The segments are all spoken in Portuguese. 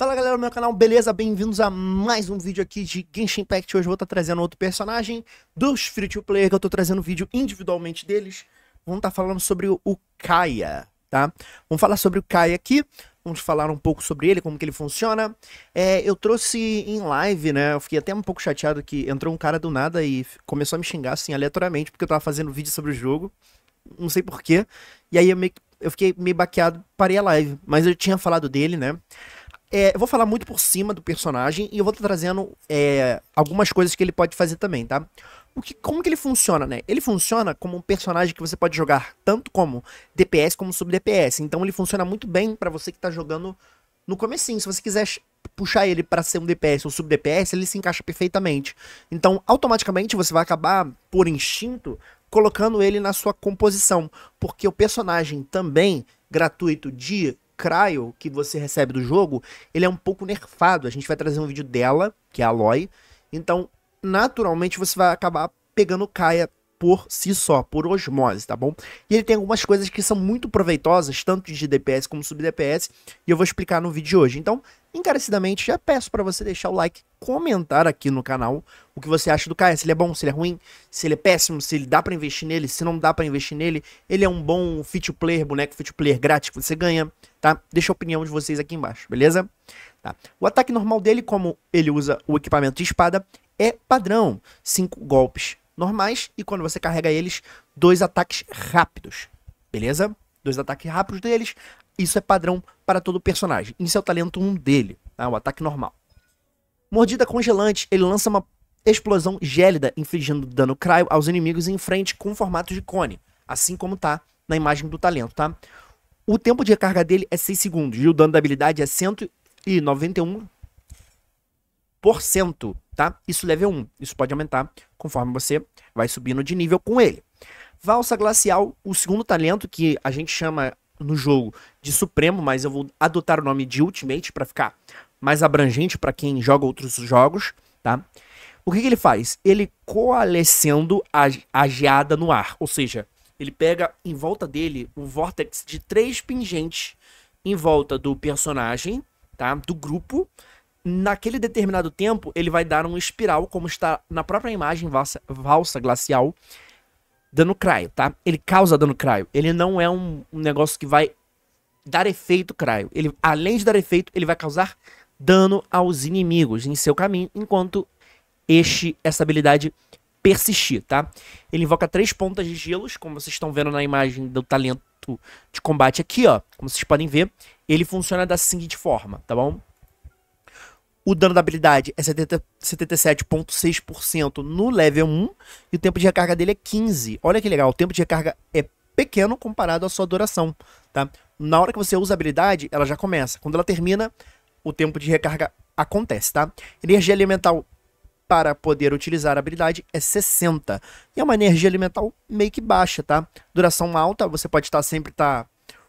Fala galera do meu canal, beleza? Bem-vindos a mais um vídeo aqui de Genshin Impact. Hoje eu vou estar tá trazendo outro personagem dos Free to Player, que eu estou trazendo vídeo individualmente deles. Vamos estar tá falando sobre o Kaia, tá? Vamos falar sobre o Kaia aqui, vamos falar um pouco sobre ele, como que ele funciona. É, eu trouxe em live, né? Eu fiquei até um pouco chateado que entrou um cara do nada e começou a me xingar, assim, aleatoriamente, porque eu estava fazendo vídeo sobre o jogo. Não sei porquê. E aí eu, meio, eu fiquei meio baqueado, parei a live. Mas eu tinha falado dele, né? É, eu vou falar muito por cima do personagem e eu vou estar trazendo é, algumas coisas que ele pode fazer também, tá? O que, como que ele funciona, né? Ele funciona como um personagem que você pode jogar tanto como DPS como sub DPS. Então ele funciona muito bem para você que tá jogando no comecinho. Se você quiser puxar ele para ser um DPS ou sub DPS, ele se encaixa perfeitamente. Então, automaticamente você vai acabar por instinto colocando ele na sua composição, porque o personagem também gratuito de Cryo que você recebe do jogo, ele é um pouco nerfado. A gente vai trazer um vídeo dela, que é a Aloy. Então, naturalmente, você vai acabar pegando Kaia por si só, por osmose, tá bom? E ele tem algumas coisas que são muito proveitosas, tanto de DPS como sub-DPS, e eu vou explicar no vídeo de hoje. Então, encarecidamente, já peço para você deixar o like, comentar aqui no canal o que você acha do Kaia, se ele é bom, se ele é ruim, se ele é péssimo, se ele dá para investir nele, se não dá para investir nele, ele é um bom fit player, boneco fit player grátis que você ganha, tá? Deixa a opinião de vocês aqui embaixo, beleza? Tá. O ataque normal dele, como ele usa o equipamento de espada, é padrão. Cinco golpes normais e quando você carrega eles, dois ataques rápidos, beleza? Dois ataques rápidos deles, isso é padrão para todo personagem. Isso é o talento 1 um dele, tá? O ataque normal. Mordida congelante, ele lança uma explosão gélida, infligindo dano cryo aos inimigos em frente com formato de cone, assim como tá na imagem do talento, tá? O tempo de recarga dele é 6 segundos. E o dano da habilidade é 191%, tá? Isso level 1. Isso pode aumentar conforme você vai subindo de nível com ele. Valsa Glacial, o segundo talento que a gente chama no jogo de Supremo, mas eu vou adotar o nome de Ultimate para ficar mais abrangente para quem joga outros jogos, tá? O que, que ele faz? Ele coalescendo a, a geada no ar, ou seja, ele pega em volta dele um vortex de três pingentes em volta do personagem, tá? Do grupo. Naquele determinado tempo, ele vai dar um espiral, como está na própria imagem valsa, valsa glacial, dano craio, tá? Ele causa dano craio. Ele não é um, um negócio que vai dar efeito craio. Ele, além de dar efeito, ele vai causar dano aos inimigos em seu caminho, enquanto este, essa habilidade persistir, tá? Ele invoca três pontas de gelos, como vocês estão vendo na imagem do talento de combate aqui, ó. Como vocês podem ver, ele funciona da seguinte forma, tá bom? O dano da habilidade é 77,6% no level 1 e o tempo de recarga dele é 15. Olha que legal, o tempo de recarga é pequeno comparado à sua duração, tá? Na hora que você usa a habilidade, ela já começa. Quando ela termina, o tempo de recarga acontece, tá? Energia elemental para poder utilizar a habilidade é 60. E é uma energia elemental meio que baixa, tá? Duração alta, você pode estar tá sempre tá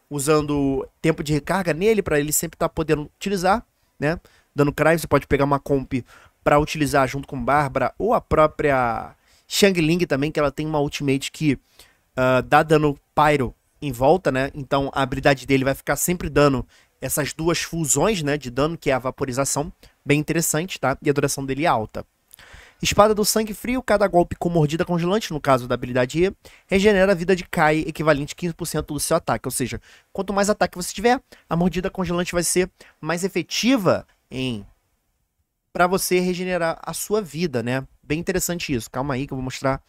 usando tempo de recarga nele para ele sempre estar tá podendo utilizar, né? Dando crave, você pode pegar uma comp para utilizar junto com Bárbara ou a própria Shang Ling também, que ela tem uma ultimate que uh, dá dano pyro em volta, né? Então a habilidade dele vai ficar sempre dando essas duas fusões, né, de dano, que é a vaporização, bem interessante, tá? E a duração dele é alta. Espada do Sangue Frio, cada golpe com mordida congelante, no caso da habilidade E, regenera a vida de Kai, equivalente a 15% do seu ataque. Ou seja, quanto mais ataque você tiver, a mordida congelante vai ser mais efetiva em para você regenerar a sua vida, né? Bem interessante isso. Calma aí que eu vou mostrar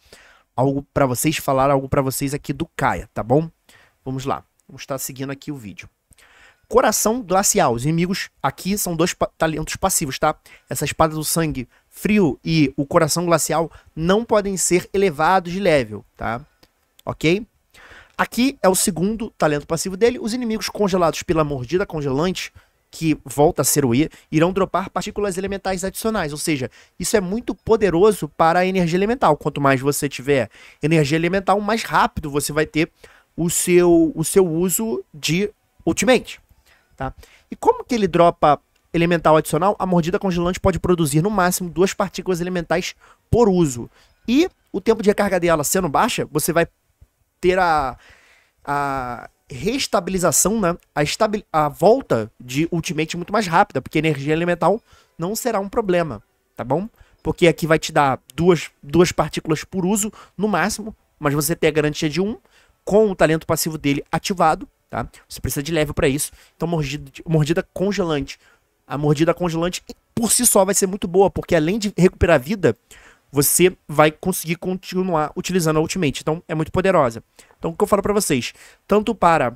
algo para vocês, falar algo para vocês aqui do Kai, tá bom? Vamos lá. Vamos estar seguindo aqui o vídeo. Coração Glacial. Os inimigos aqui são dois talentos passivos, tá? Essa espada do sangue frio e o coração glacial não podem ser elevados de level, tá? Ok? Aqui é o segundo talento passivo dele. Os inimigos congelados pela mordida congelante, que volta a ser o I, irão dropar partículas elementais adicionais. Ou seja, isso é muito poderoso para a energia elemental. Quanto mais você tiver energia elemental, mais rápido você vai ter o seu, o seu uso de ultimate. Tá? E como que ele dropa elemental adicional? A mordida congelante pode produzir no máximo duas partículas elementais por uso. E o tempo de recarga dela sendo baixa, você vai ter a, a restabilização, né? a, estabil, a volta de ultimate muito mais rápida, porque energia elemental não será um problema, tá bom? Porque aqui vai te dar duas, duas partículas por uso no máximo, mas você tem a garantia de um, com o talento passivo dele ativado, tá? Você precisa de level para isso. Então, mordida, mordida congelante. A mordida congelante por si só vai ser muito boa, porque além de recuperar vida, você vai conseguir continuar utilizando a ultimate. Então, é muito poderosa. Então, o que eu falo para vocês, tanto para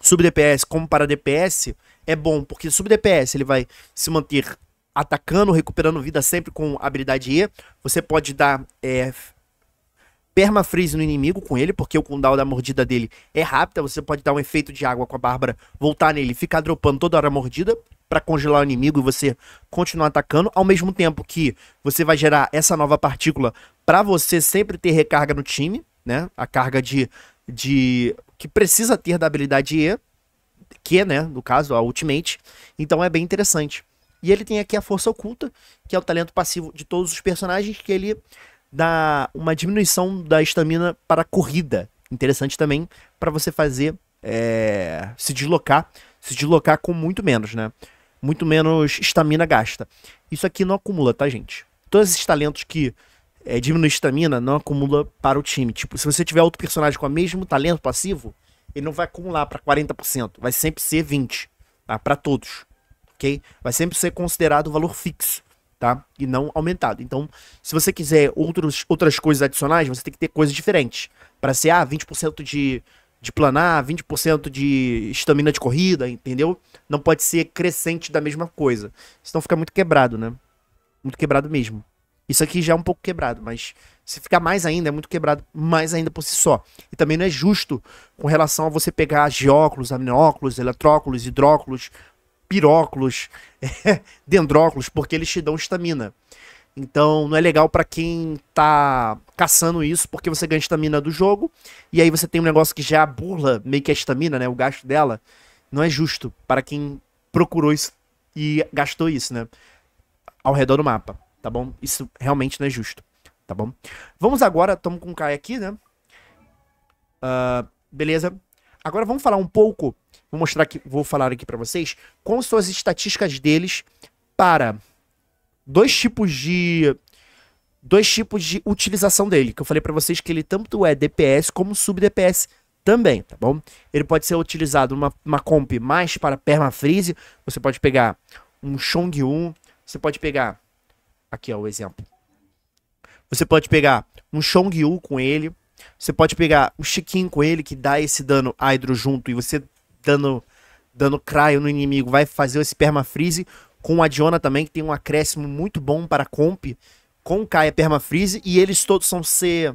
sub DPS como para DPS, é bom, porque sub DPS ele vai se manter atacando, recuperando vida sempre com habilidade E. Você pode dar é, permafreeze no inimigo com ele, porque o cooldown da mordida dele é rápida, você pode dar um efeito de água com a Bárbara, voltar nele e ficar dropando toda hora a mordida para congelar o inimigo e você continuar atacando, ao mesmo tempo que você vai gerar essa nova partícula para você sempre ter recarga no time, né? A carga de, de que precisa ter da habilidade E, que, né, no caso, a Ultimate. Então é bem interessante. E ele tem aqui a força oculta, que é o talento passivo de todos os personagens que ele da uma diminuição da estamina para corrida. Interessante também para você fazer é, se deslocar, se deslocar com muito menos, né? Muito menos estamina gasta. Isso aqui não acumula, tá, gente? Todos esses talentos que é, diminui estamina não acumula para o time. Tipo, se você tiver outro personagem com o mesmo talento passivo, ele não vai acumular para 40%, vai sempre ser 20, tá? Para todos, OK? Vai sempre ser considerado o valor fixo tá? E não aumentado. Então, se você quiser outros, outras coisas adicionais, você tem que ter coisas diferentes. Para ser, ah, 20% de, de planar, 20% de estamina de corrida, entendeu? Não pode ser crescente da mesma coisa. Senão fica muito quebrado, né? Muito quebrado mesmo. Isso aqui já é um pouco quebrado, mas se ficar mais ainda, é muito quebrado, mais ainda por si só. E também não é justo com relação a você pegar geóculos, aminóculos, eletróculos, hidróculos, piróculos, é, dendróculos, porque eles te dão estamina. Então não é legal para quem tá caçando isso, porque você ganha estamina do jogo, e aí você tem um negócio que já burla meio que a estamina, né? O gasto dela. Não é justo para quem procurou isso e gastou isso, né? Ao redor do mapa, tá bom? Isso realmente não é justo, tá bom? Vamos agora, estamos com o Kai aqui, né? Uh, beleza. Agora vamos falar um pouco Vou mostrar aqui, vou falar aqui para vocês com são as estatísticas deles para dois tipos de dois tipos de utilização dele, que eu falei para vocês que ele tanto é DPS como sub-DPS também, tá bom? Ele pode ser utilizado numa uma comp mais para permafreeze, você pode pegar um Chong-1, você pode pegar aqui ó, o exemplo. Você pode pegar um Chong-1 com ele, você pode pegar um Chiquinho com ele que dá esse dano hydro junto e você dando, dando craio no inimigo, vai fazer esse permafrize Freeze com a Diona também, que tem um acréscimo muito bom para comp com Kaia Perma Freeze. E eles todos são C,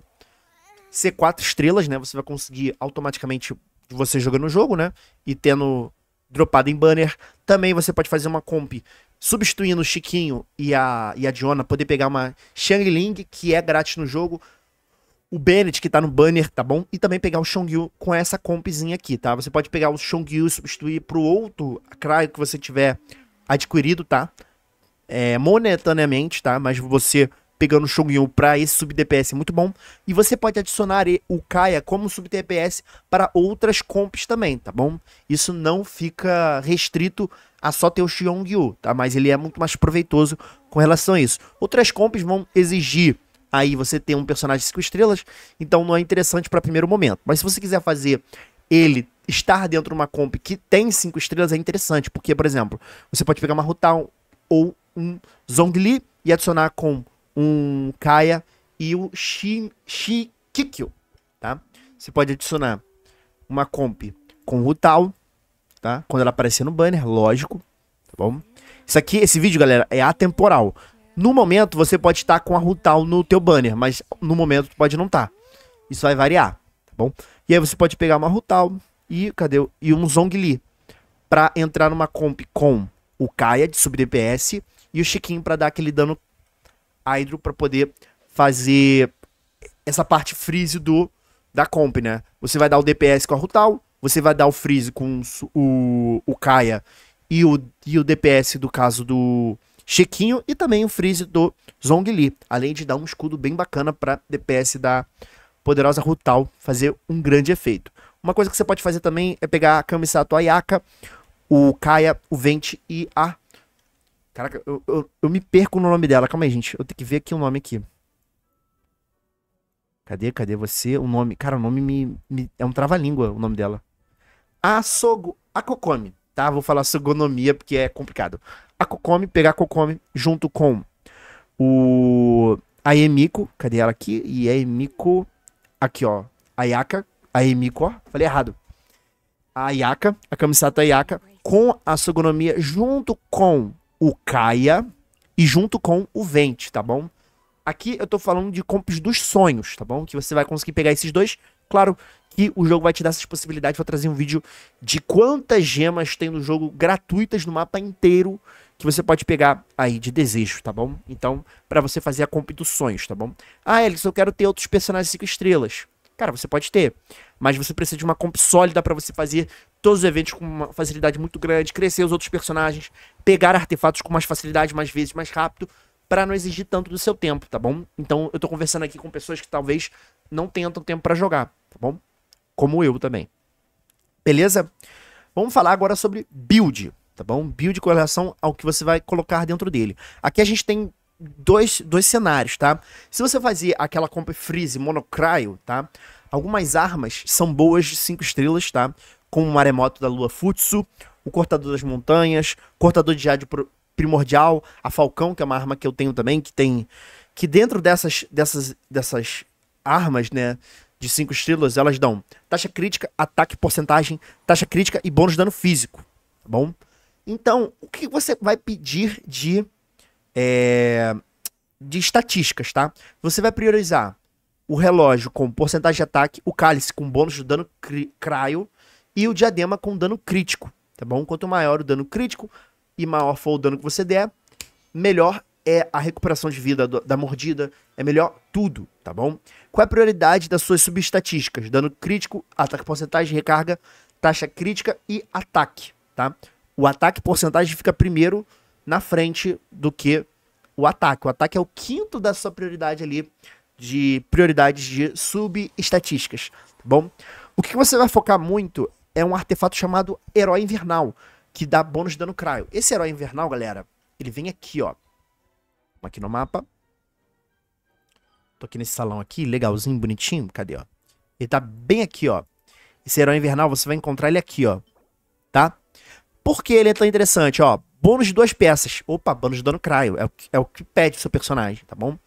C4 estrelas, né? Você vai conseguir automaticamente você jogando o jogo, né? E tendo dropado em banner. Também você pode fazer uma comp substituindo o Chiquinho e a, e a Diona, poder pegar uma shangling que é grátis no jogo, o Bennett, que tá no banner, tá bom? E também pegar o Shongyu com essa compzinha aqui, tá? Você pode pegar o Shongyu e substituir pro outro Cryo que você tiver adquirido, tá? É, monetariamente, tá? Mas você pegando o Shongyu para esse sub-DPS é muito bom. E você pode adicionar o Kaia como sub-DPS para outras comps também, tá bom? Isso não fica restrito a só ter o Xiongyu, tá? Mas ele é muito mais proveitoso com relação a isso. Outras comps vão exigir aí você tem um personagem 5 estrelas, então não é interessante para primeiro momento. Mas se você quiser fazer ele estar dentro de uma comp que tem 5 estrelas, é interessante, porque, por exemplo, você pode pegar uma Rutal ou um Zhongli e adicionar com um Kaia e o Shi, Shi Kikyo, tá? Você pode adicionar uma comp com Rutal, tá? Quando ela aparecer no banner, lógico, tá bom? Isso aqui, esse vídeo, galera, é atemporal. No momento, você pode estar com a Rutal no teu banner, mas no momento pode não estar. Tá. Isso vai variar, tá bom? E aí você pode pegar uma Rutal e, cadê, e um Zhongli para entrar numa comp com o Kaia de sub DPS e o Chiquinho para dar aquele dano Hydro para poder fazer essa parte freeze do da comp, né? Você vai dar o DPS com a Rutal, você vai dar o freeze com o, o, o Kaia e o, e o DPS do caso do Chiquinho e também o freeze do Zhongli, além de dar um escudo bem bacana para DPS da poderosa Rutal fazer um grande efeito. Uma coisa que você pode fazer também é pegar a Kamisato Ayaka, o Kaia, o Vente e a... Caraca, eu, eu, eu me perco no nome dela. Calma aí, gente. Eu tenho que ver aqui o um nome aqui. Cadê, cadê você? O nome... Cara, o nome me... me... É um trava-língua o nome dela. A ah, Sogo... A Kokomi. Tá? Vou falar sogonomia porque é complicado a Cocome, pegar a Cocome junto com o a Emiko, cadê ela aqui? E a Emiko aqui, ó, a Yaka, a Emiko, ó, falei errado. A Yaka, a Kamisata Ayaka com a Sugonomia junto com o Kaia e junto com o Vente, tá bom? Aqui eu tô falando de compis dos sonhos, tá bom? Que você vai conseguir pegar esses dois. Claro que o jogo vai te dar essas possibilidades. Vou trazer um vídeo de quantas gemas tem no jogo gratuitas no mapa inteiro que você pode pegar aí de desejo, tá bom? Então, para você fazer a comp dos sonhos, tá bom? Ah, Alex, eu quero ter outros personagens 5 estrelas. Cara, você pode ter, mas você precisa de uma comp sólida para você fazer todos os eventos com uma facilidade muito grande, crescer os outros personagens, pegar artefatos com mais facilidade, mais vezes, mais rápido, para não exigir tanto do seu tempo, tá bom? Então, eu tô conversando aqui com pessoas que talvez não tenham tanto tempo para jogar, tá bom? Como eu também. Beleza? Vamos falar agora sobre build tá bom? Build com relação ao que você vai colocar dentro dele. Aqui a gente tem dois, dois cenários, tá? Se você fazer aquela comp freeze monocryo, tá? Algumas armas são boas de 5 estrelas, tá? Como o maremoto da lua Futsu, o cortador das montanhas, cortador de jade primordial, a falcão, que é uma arma que eu tenho também, que tem que dentro dessas dessas dessas armas, né, de 5 estrelas, elas dão taxa crítica, ataque porcentagem, taxa crítica e bônus de dano físico, tá bom? Então, o que você vai pedir de, é, de estatísticas, tá? Você vai priorizar o relógio com porcentagem de ataque, o cálice com bônus de dano craio e o diadema com dano crítico, tá bom? Quanto maior o dano crítico e maior for o dano que você der, melhor é a recuperação de vida do, da mordida, é melhor tudo, tá bom? Qual é a prioridade das suas subestatísticas? Dano crítico, ataque porcentagem, recarga, taxa crítica e ataque, tá? o ataque porcentagem fica primeiro na frente do que o ataque. O ataque é o quinto da sua prioridade ali de prioridades de subestatísticas, tá bom? O que você vai focar muito é um artefato chamado Herói Invernal, que dá bônus de dano craio. Esse Herói Invernal, galera, ele vem aqui, ó. Aqui no mapa. Tô aqui nesse salão aqui, legalzinho, bonitinho. Cadê, ó? Ele tá bem aqui, ó. Esse Herói Invernal, você vai encontrar ele aqui, ó. Tá? Por que ele é tão interessante? Ó, bônus de duas peças. Opa, bônus de dano craio. É o que, é o que pede o seu personagem, tá bom?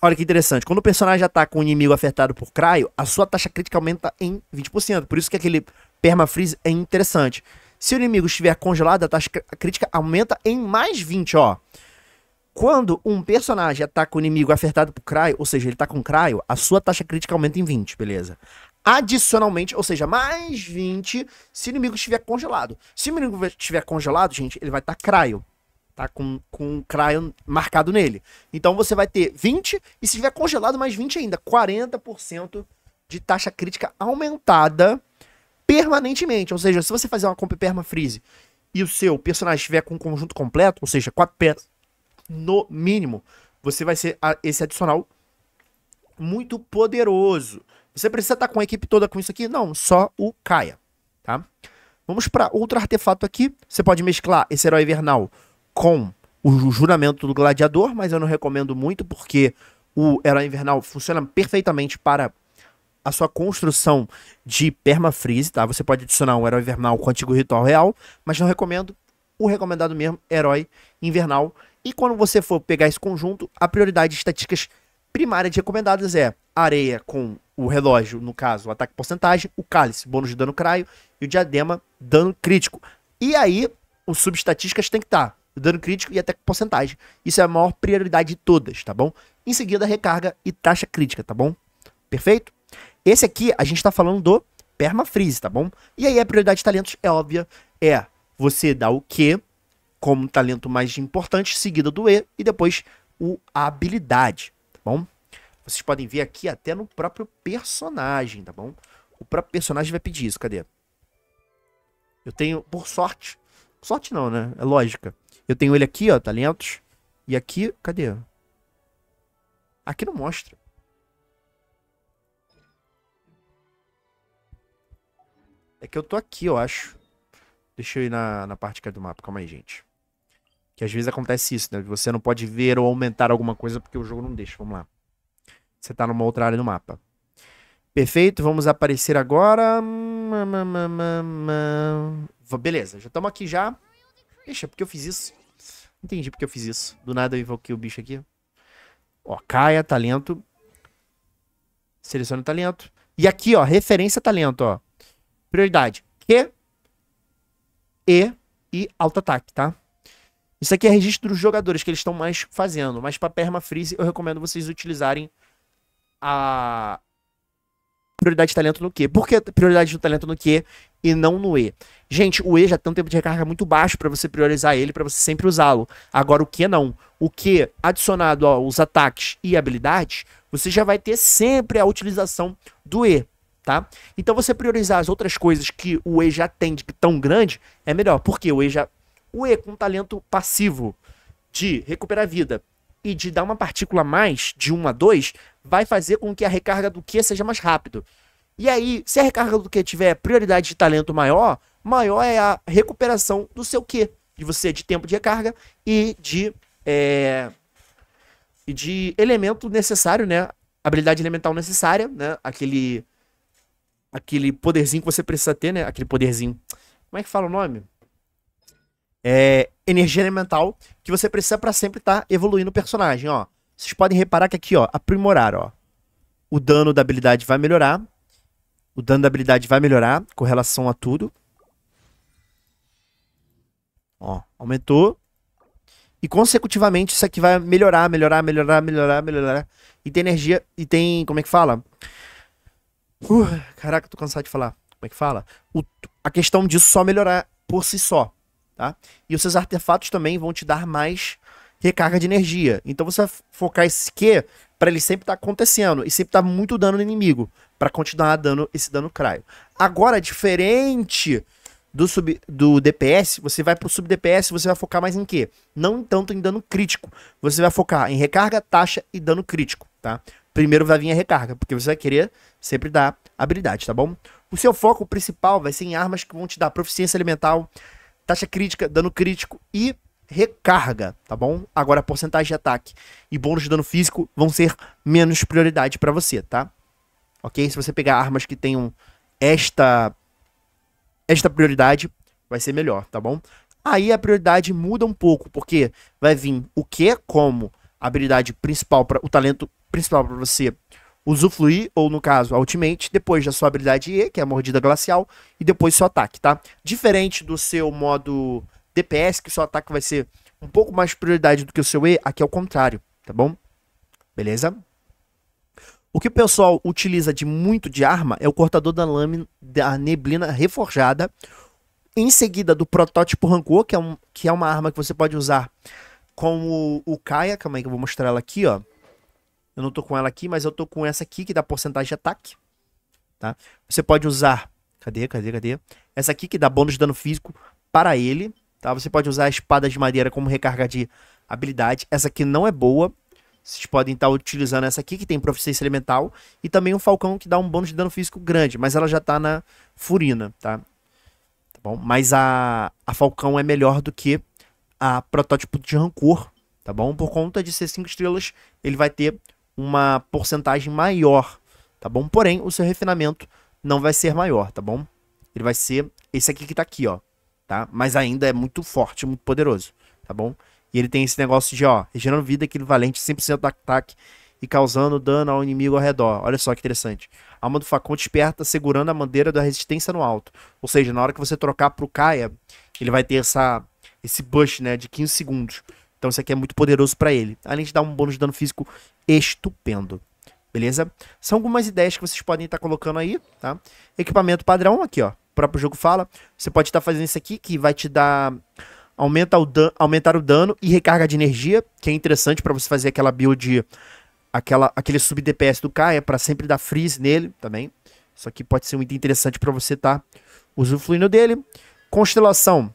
Olha que interessante. Quando o personagem ataca um inimigo afetado por craio, a sua taxa crítica aumenta em 20%. Por isso que aquele permafreeze é interessante. Se o inimigo estiver congelado, a taxa crítica aumenta em mais 20, ó. Quando um personagem ataca o um inimigo afetado por craio, ou seja, ele tá com craio, a sua taxa crítica aumenta em 20, beleza? adicionalmente, ou seja, mais 20 se o inimigo estiver congelado. Se o inimigo estiver congelado, gente, ele vai estar tá craio. Tá com, com craio marcado nele. Então você vai ter 20 e se estiver congelado, mais 20 ainda. 40% de taxa crítica aumentada permanentemente. Ou seja, se você fazer uma comp perma freeze e o seu personagem estiver com um conjunto completo, ou seja, quatro peças no mínimo, você vai ser esse adicional muito poderoso. Você precisa estar tá com a equipe toda com isso aqui? Não, só o Kaia, tá? Vamos para outro artefato aqui. Você pode mesclar esse herói vernal com o juramento do gladiador, mas eu não recomendo muito porque o herói invernal funciona perfeitamente para a sua construção de permafreeze, tá? Você pode adicionar um herói invernal com o antigo ritual real, mas não recomendo. O recomendado mesmo, herói invernal. E quando você for pegar esse conjunto, a prioridade de estatísticas primárias recomendadas é areia com o relógio, no caso, o ataque porcentagem, o cálice, bônus de dano craio, e o diadema, dano crítico. E aí, os subestatísticas tem que estar. Tá, dano crítico e ataque porcentagem. Isso é a maior prioridade de todas, tá bom? Em seguida, recarga e taxa crítica, tá bom? Perfeito? Esse aqui, a gente tá falando do permafreeze, tá bom? E aí, a prioridade de talentos é óbvia, é você dar o Q como talento mais importante, seguida do E, e depois o a habilidade, tá bom? Vocês podem ver aqui até no próprio personagem, tá bom? O próprio personagem vai pedir isso, cadê? Eu tenho, por sorte, sorte não, né? É lógica. Eu tenho ele aqui, ó, talentos. E aqui, cadê? Aqui não mostra. É que eu tô aqui, eu acho. Deixa eu ir na, na parte que é do mapa. Calma aí, gente. Que às vezes acontece isso, né? Você não pode ver ou aumentar alguma coisa porque o jogo não deixa. Vamos lá. Você está numa outra área do mapa. Perfeito, vamos aparecer agora. Beleza, já estamos aqui já. Deixa, é porque eu fiz isso? Entendi porque eu fiz isso. Do nada eu invoquei o bicho aqui. Ó, caia, talento. Seleciona o talento. E aqui, ó, referência talento, ó. Prioridade. Q, E e auto ataque, tá? Isso aqui é registro dos jogadores que eles estão mais fazendo. Mas para perma freeze eu recomendo vocês utilizarem a prioridade de talento no que? Por que prioridade do talento no que e não no E? Gente, o E já tem um tempo de recarga muito baixo para você priorizar ele, para você sempre usá-lo. Agora o que não. O que adicionado aos ataques e habilidades, você já vai ter sempre a utilização do E, tá? Então você priorizar as outras coisas que o E já tem de tão grande é melhor, porque o E já o E com talento passivo de recuperar vida, e de dar uma partícula a mais, de 1 a 2, vai fazer com que a recarga do Q seja mais rápido. E aí, se a recarga do Q tiver prioridade de talento maior, maior é a recuperação do seu Q, de você de tempo de recarga e de, é, de elemento necessário, né? Habilidade elemental necessária, né? Aquele, aquele poderzinho que você precisa ter, né? Aquele poderzinho. Como é que fala o nome? é, energia elemental que você precisa para sempre estar tá evoluindo o personagem, ó. Vocês podem reparar que aqui, ó, aprimorar, ó. O dano da habilidade vai melhorar. O dano da habilidade vai melhorar com relação a tudo. Ó, aumentou. E consecutivamente isso aqui vai melhorar, melhorar, melhorar, melhorar, melhorar. E tem energia, e tem, como é que fala? Uh, caraca, tô cansado de falar. Como é que fala? O, a questão disso só melhorar por si só. Tá? E os seus artefatos também vão te dar mais recarga de energia. Então você vai focar esse Q para ele sempre estar tá acontecendo e sempre estar tá muito dano no inimigo para continuar dando esse dano craio. Agora, diferente do, sub, do DPS, você vai pro sub DPS, você vai focar mais em quê? Não tanto em dano crítico. Você vai focar em recarga, taxa e dano crítico, tá? Primeiro vai vir a recarga, porque você vai querer sempre dar habilidade, tá bom? O seu foco principal vai ser em armas que vão te dar proficiência elemental, taxa crítica, dano crítico e recarga, tá bom? Agora a porcentagem de ataque e bônus de dano físico vão ser menos prioridade para você, tá? Ok? Se você pegar armas que tenham esta esta prioridade, vai ser melhor, tá bom? Aí a prioridade muda um pouco, porque vai vir o que como habilidade principal para o talento principal para você usufruir, ou no caso, ultimate, depois da sua habilidade E, que é a mordida glacial, e depois seu ataque, tá? Diferente do seu modo DPS, que seu ataque vai ser um pouco mais prioridade do que o seu E, aqui é o contrário, tá bom? Beleza? O que o pessoal utiliza de muito de arma é o cortador da lâmina da neblina reforjada, em seguida do protótipo Rancor, que é, um, que é uma arma que você pode usar com o, o Kaia, calma aí que eu vou mostrar ela aqui, ó. Eu não tô com ela aqui, mas eu tô com essa aqui que dá porcentagem de ataque. Tá? Você pode usar. Cadê, cadê, cadê? Essa aqui que dá bônus de dano físico para ele. Tá? Você pode usar a espada de madeira como recarga de habilidade. Essa aqui não é boa. Vocês podem estar tá utilizando essa aqui, que tem proficiência elemental. E também um falcão que dá um bônus de dano físico grande. Mas ela já tá na furina, tá? tá bom? Mas a, a falcão é melhor do que a protótipo de rancor, tá bom? Por conta de ser 5 estrelas, ele vai ter uma porcentagem maior, tá bom? Porém, o seu refinamento não vai ser maior, tá bom? Ele vai ser esse aqui que tá aqui, ó, tá? Mas ainda é muito forte, muito poderoso, tá bom? E ele tem esse negócio de, ó, gerando vida equivalente 100% do ataque e causando dano ao inimigo ao redor. Olha só que interessante. A alma do facão desperta segurando a bandeira da resistência no alto. Ou seja, na hora que você trocar pro Kaia, ele vai ter essa, esse bush, né, de 15 segundos. Então isso aqui é muito poderoso para ele. Além de dar um bônus de dano físico estupendo. Beleza? São algumas ideias que vocês podem estar tá colocando aí, tá? Equipamento padrão aqui, ó. O próprio jogo fala. Você pode estar tá fazendo isso aqui que vai te dar aumenta o dano, aumentar o dano e recarga de energia, que é interessante para você fazer aquela build aquela aquele sub DPS do Kai é para sempre dar freeze nele também. Isso aqui pode ser muito interessante para você estar tá usufruindo dele. Constelação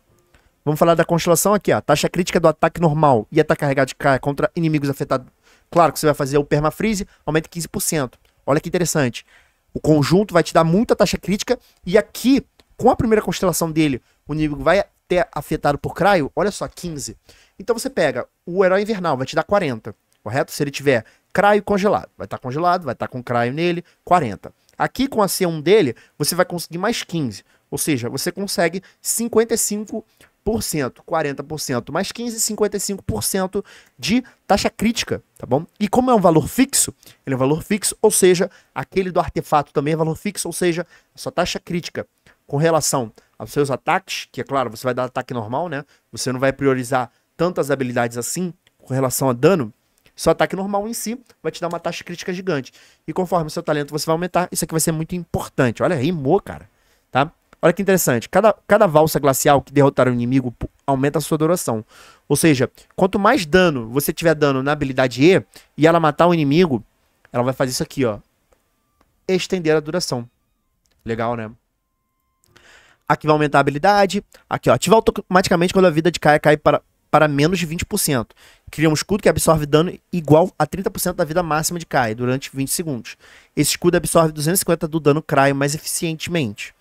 Vamos falar da constelação aqui, ó. Taxa crítica do ataque normal e ataque carregado de K contra inimigos afetados. Claro que você vai fazer o permafreeze, aumenta 15%. Olha que interessante. O conjunto vai te dar muita taxa crítica. E aqui, com a primeira constelação dele, o inimigo vai ter afetado por Craio, olha só, 15. Então você pega o Herói Invernal, vai te dar 40, correto? Se ele tiver Craio congelado, vai estar tá congelado, vai estar tá com Craio nele, 40. Aqui com a C1 dele, você vai conseguir mais 15. Ou seja, você consegue 55 40%, mais 15, 55% de taxa crítica, tá bom? E como é um valor fixo, ele é um valor fixo, ou seja, aquele do artefato também é valor fixo, ou seja, a sua taxa crítica com relação aos seus ataques, que é claro, você vai dar ataque normal, né? Você não vai priorizar tantas habilidades assim com relação a dano. Seu ataque normal em si vai te dar uma taxa crítica gigante. E conforme o seu talento você vai aumentar, isso aqui vai ser muito importante. Olha, rimou, cara, tá? Olha que interessante. Cada, cada valsa glacial que derrotar o inimigo aumenta a sua duração. Ou seja, quanto mais dano você tiver dando na habilidade E e ela matar o inimigo, ela vai fazer isso aqui, ó. Estender a duração. Legal, né? Aqui vai aumentar a habilidade. Aqui, ó. Ativa automaticamente quando a vida de Kaia cai para, para menos de 20%. Cria um escudo que absorve dano igual a 30% da vida máxima de Kaia durante 20 segundos. Esse escudo absorve 250 do dano Kraio mais eficientemente.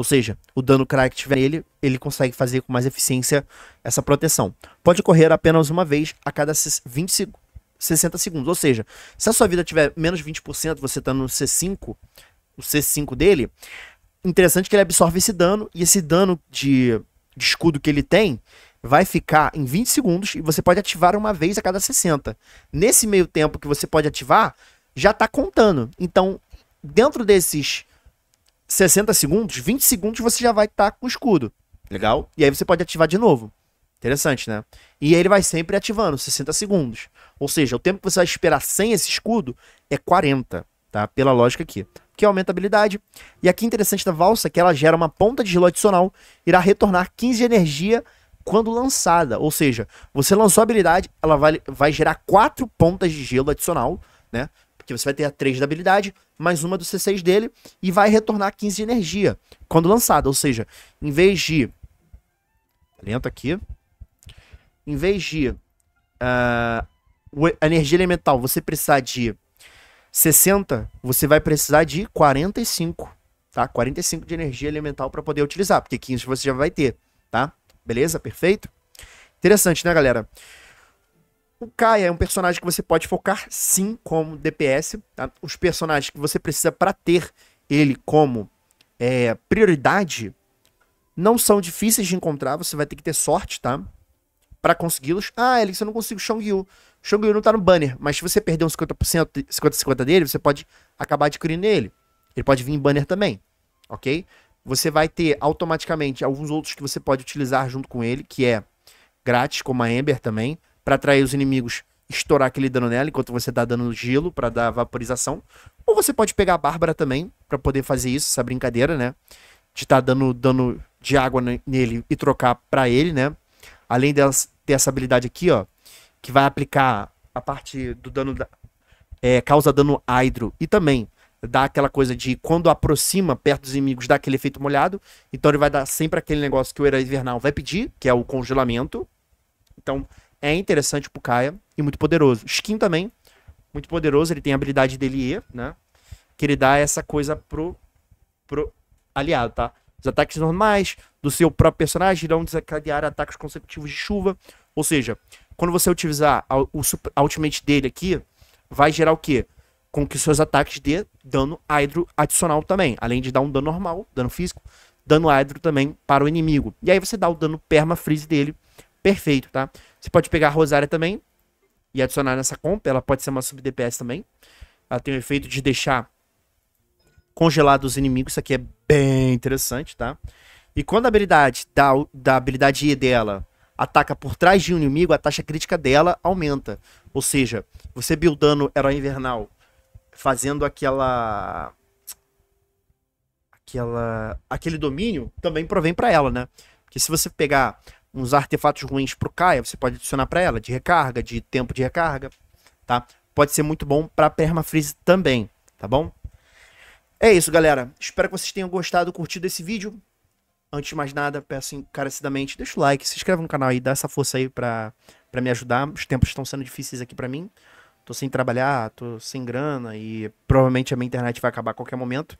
Ou seja, o dano crack que tiver nele, ele consegue fazer com mais eficiência essa proteção. Pode ocorrer apenas uma vez a cada 20 seg 60 segundos. Ou seja, se a sua vida tiver menos 20%, você está no C5, o C5 dele, interessante que ele absorve esse dano, e esse dano de, de escudo que ele tem, vai ficar em 20 segundos e você pode ativar uma vez a cada 60. Nesse meio tempo que você pode ativar, já está contando. Então, dentro desses 60 segundos, 20 segundos você já vai estar tá com o escudo. Legal? E aí você pode ativar de novo. Interessante, né? E ele vai sempre ativando 60 segundos. Ou seja, o tempo que você vai esperar sem esse escudo é 40, tá? Pela lógica aqui. Que aumenta a habilidade. E aqui interessante da valsa é que ela gera uma ponta de gelo adicional, irá retornar 15 de energia quando lançada. Ou seja, você lançou a habilidade, ela vai, vai gerar 4 pontas de gelo adicional, né? Porque você vai ter a 3 da habilidade, mais uma do C6 dele e vai retornar 15 de energia quando lançada. Ou seja, em vez de. Lento aqui. Em vez de. Uh, energia elemental, você precisar de 60, você vai precisar de 45, tá? 45 de energia elemental para poder utilizar, porque 15 você já vai ter, tá? Beleza? Perfeito? Interessante, né, galera? O Kai é um personagem que você pode focar sim como DPS. Tá? Os personagens que você precisa para ter ele como é, prioridade não são difíceis de encontrar. Você vai ter que ter sorte, tá? Para consegui-los. Ah, Alex, eu não consigo Shongyu. Yu não tá no banner, mas se você perder uns 50%, 50-50 dele, você pode acabar adquirindo ele. Ele pode vir em banner também, ok? Você vai ter automaticamente alguns outros que você pode utilizar junto com ele, que é grátis, como a Ember também para atrair os inimigos, estourar aquele dano nela enquanto você tá dando gelo para dar vaporização. Ou você pode pegar a Bárbara também para poder fazer isso, essa brincadeira, né? De estar tá dando dano de água nele e trocar para ele, né? Além de ter essa habilidade aqui, ó, que vai aplicar a parte do dano da, é, causa dano hydro e também dá aquela coisa de quando aproxima perto dos inimigos dá aquele efeito molhado. Então ele vai dar sempre aquele negócio que o herói invernal vai pedir, que é o congelamento. Então é interessante pro Kaia e muito poderoso. Skin também, muito poderoso, ele tem a habilidade dele E, né? Que ele dá essa coisa pro, pro aliado, tá? Os ataques normais do seu próprio personagem irão desencadear ataques consecutivos de chuva. Ou seja, quando você utilizar o ultimate dele aqui, vai gerar o quê? Com que seus ataques dê dano hydro adicional também. Além de dar um dano normal, dano físico, dano hydro também para o inimigo. E aí você dá o dano perma-freeze dele perfeito, tá? Você pode pegar a Rosária também e adicionar nessa comp. Ela pode ser uma sub-DPS também. Ela tem o efeito de deixar congelados os inimigos. Isso aqui é bem interessante, tá? E quando a habilidade da, da habilidade E dela ataca por trás de um inimigo, a taxa crítica dela aumenta. Ou seja, você buildando Herói Invernal, fazendo aquela... aquela aquele domínio, também provém para ela, né? Porque se você pegar uns artefatos ruins pro Kaia, você pode adicionar para ela, de recarga, de tempo de recarga, tá? Pode ser muito bom para permafreeze também, tá bom? É isso, galera. Espero que vocês tenham gostado, curtido esse vídeo. Antes de mais nada, peço encarecidamente, deixa o like, se inscreve no canal e dá essa força aí pra, pra me ajudar. Os tempos estão sendo difíceis aqui para mim. Tô sem trabalhar, tô sem grana e provavelmente a minha internet vai acabar a qualquer momento.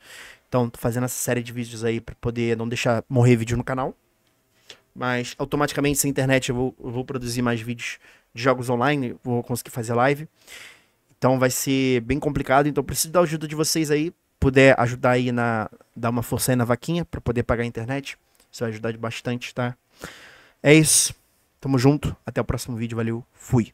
Então, tô fazendo essa série de vídeos aí pra poder não deixar morrer vídeo no canal mas automaticamente sem internet eu vou, eu vou produzir mais vídeos de jogos online, vou conseguir fazer live. Então vai ser bem complicado, então preciso da ajuda de vocês aí, puder ajudar aí na dar uma força aí na vaquinha para poder pagar a internet, isso vai ajudar bastante, tá? É isso. Tamo junto, até o próximo vídeo, valeu. Fui.